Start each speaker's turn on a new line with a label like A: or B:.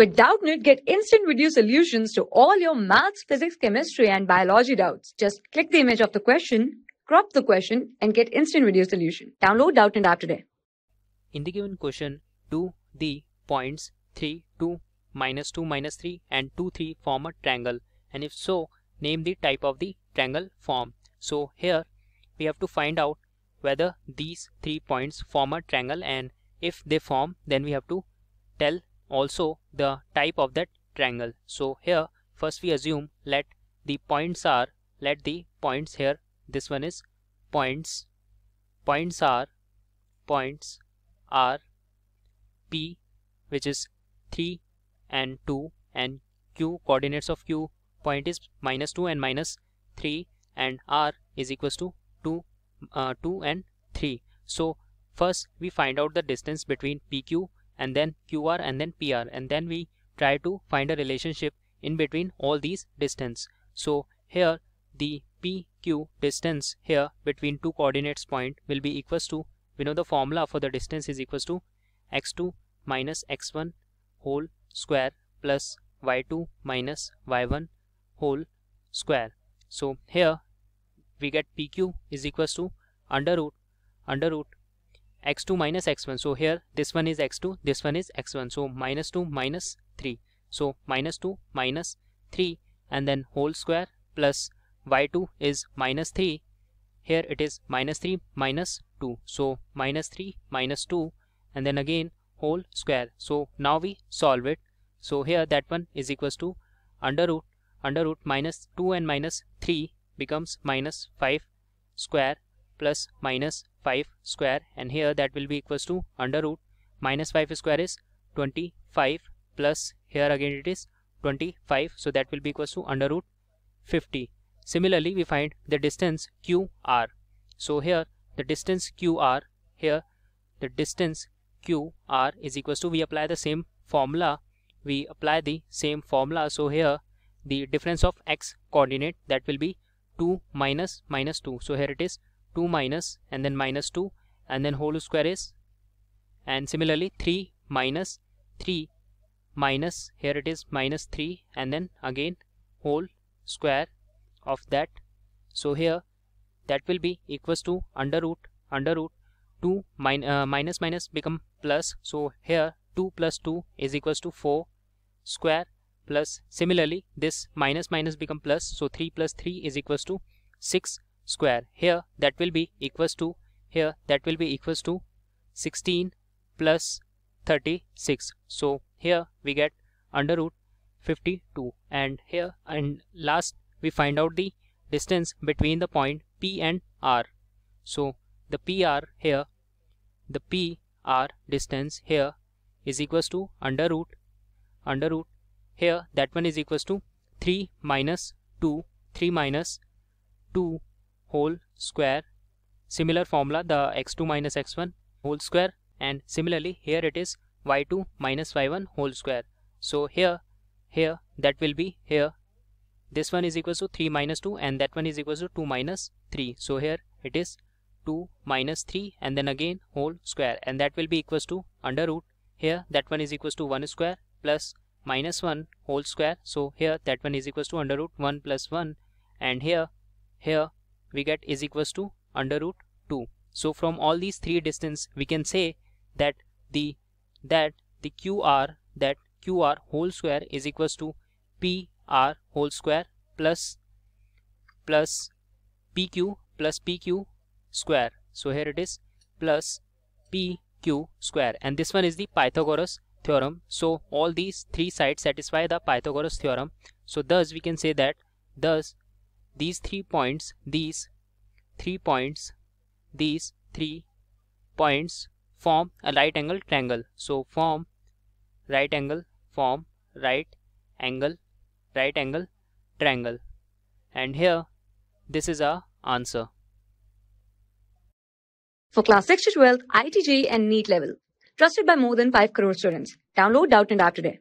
A: With Doubtnit, get instant video solutions to all your maths, physics, chemistry, and biology doubts. Just click the image of the question, crop the question, and get instant video solution. Download Doubtnit app today. In the given question, do the points 3, 2, minus 2, minus 3, and 2, 3 form a triangle? And if so, name the type of the triangle form. So here we have to find out whether these three points form a triangle and if they form then we have to tell also the type of that triangle. So here first we assume let the points are let the points here this one is points points are points are p which is 3 and 2 and q coordinates of q point is minus 2 and minus 3 and r is equals to 2 uh, 2 and 3 so first we find out the distance between pq and then QR and then PR and then we try to find a relationship in between all these distance. So here the PQ distance here between two coordinates point will be equals to we know the formula for the distance is equals to x2 minus x1 whole square plus y2 minus y1 whole square. So here we get PQ is equals to under root under root x2 minus x1 so here this one is x2 this one is x1 so minus 2 minus 3 so minus 2 minus 3 and then whole square plus y2 is minus 3 here it is minus 3 minus 2 so minus 3 minus 2 and then again whole square so now we solve it so here that one is equals to under root under root minus 2 and minus 3 becomes minus 5 square plus minus 5 square and here that will be equals to under root minus 5 square is 25 plus here again it is 25 so that will be equals to under root 50 similarly we find the distance qr so here the distance qr here the distance qr is equals to we apply the same formula we apply the same formula so here the difference of x coordinate that will be 2 minus minus 2 so here it is 2 minus and then minus 2 and then whole square is and similarly 3 minus 3 minus here it is minus 3 and then again whole square of that so here that will be equals to under root under root 2 min uh, minus minus become plus so here 2 plus 2 is equals to 4 square plus similarly this minus minus become plus so 3 plus 3 is equals to 6 square here that will be equals to here that will be equals to 16 plus 36 so here we get under root 52 and here and last we find out the distance between the point P and R so the PR here the PR distance here is equals to under root under root here that one is equals to 3 minus 2 3 minus 2 whole square similar formula the x2 minus x1 whole square and similarly here it is y2 minus y1 whole square so here here that will be here this one is equal to 3 minus 2 and that one is equal to 2 minus 3 so here it is 2 minus 3 and then again whole square and that will be equals to under root here that one is equals to 1 square plus minus 1 whole square so here that one is equals to under root 1 plus 1 and here here we get is equals to under root 2. So from all these three distance, we can say that the that the QR that QR whole square is equals to PR whole square plus plus PQ plus PQ square. So here it is plus PQ square and this one is the Pythagoras theorem. So all these three sides satisfy the Pythagoras theorem. So thus we can say that thus these three points, these three points, these three points form a right angle triangle. So form right angle, form right angle, right angle triangle. And here this is our answer. For class 6 to 12, ITG and NEET level. Trusted by more than 5 crore students. Download Doubt and App today.